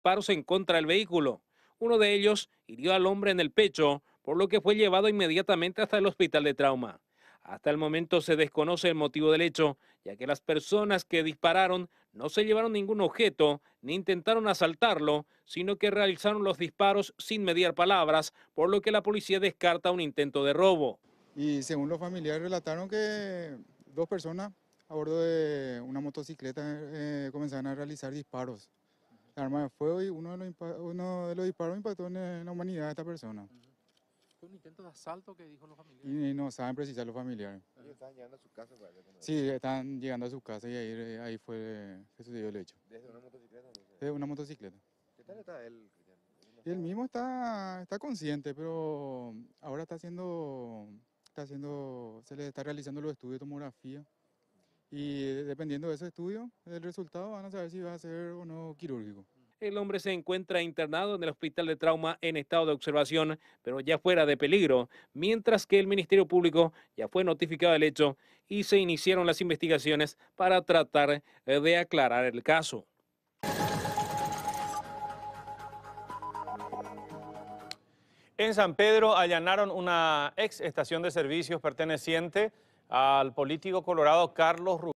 disparos en contra del vehículo. Uno de ellos hirió al hombre en el pecho, por lo que fue llevado inmediatamente hasta el hospital de trauma. Hasta el momento se desconoce el motivo del hecho, ya que las personas que dispararon no se llevaron ningún objeto ni intentaron asaltarlo, sino que realizaron los disparos sin mediar palabras, por lo que la policía descarta un intento de robo. Y según los familiares relataron que dos personas a bordo de una motocicleta eh, comenzaron a realizar disparos arma fue uno de los, uno de los disparos impactó en la humanidad de esta persona. ¿Fue un intento de asalto que dijo los familiares? Y, no saben precisar los familiares. ¿Ellos estaban llegando a sus casas. sí, están llegando a sus casas y ahí, fue que sucedió el hecho. ¿Desde una motocicleta? Desde una motocicleta. ¿Qué tal está él, él mismo está, está consciente, pero ahora está haciendo, está haciendo, se le está realizando los estudios de tomografía. Y dependiendo de ese estudio, del resultado, van a saber si va a ser o no quirúrgico. El hombre se encuentra internado en el hospital de trauma en estado de observación, pero ya fuera de peligro, mientras que el Ministerio Público ya fue notificado del hecho y se iniciaron las investigaciones para tratar eh, de aclarar el caso. En San Pedro allanaron una ex estación de servicios perteneciente al político colorado Carlos